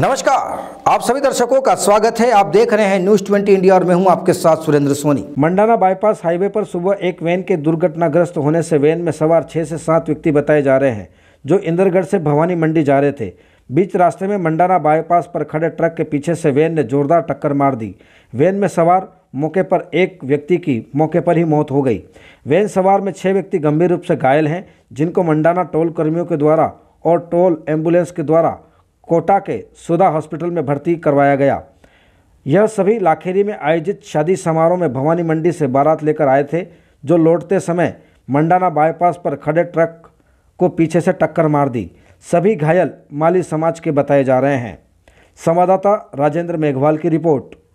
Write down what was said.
नमस्कार आप सभी दर्शकों का स्वागत है आप देख रहे हैं न्यूज 20 इंडिया और मैं हूं आपके साथ सुरेंद्र सोनी मंडाना बाईपास हाईवे पर सुबह एक वैन के दुर्घटनाग्रस्त होने से वैन में सवार छह से सात व्यक्ति बताए जा रहे हैं जो इंदरगढ़ से भवानी मंडी जा रहे थे बीच रास्ते में मंडाना बाईपास पर खड़े ट्रक के पीछे से वैन ने जोरदार टक्कर मार दी वैन में सवार मौके पर एक व्यक्ति की मौके पर ही मौत हो गई वैन सवार में छह व्यक्ति गंभीर रूप से घायल हैं जिनको मंडाना टोल कर्मियों के द्वारा और टोल एम्बुलेंस के द्वारा कोटा के सुधा हॉस्पिटल में भर्ती करवाया गया यह सभी लाखेरी में आयोजित शादी समारोह में भवानी मंडी से बारात लेकर आए थे जो लौटते समय मंडाना बाईपास पर खड़े ट्रक को पीछे से टक्कर मार दी सभी घायल माली समाज के बताए जा रहे हैं संवाददाता राजेंद्र मेघवाल की रिपोर्ट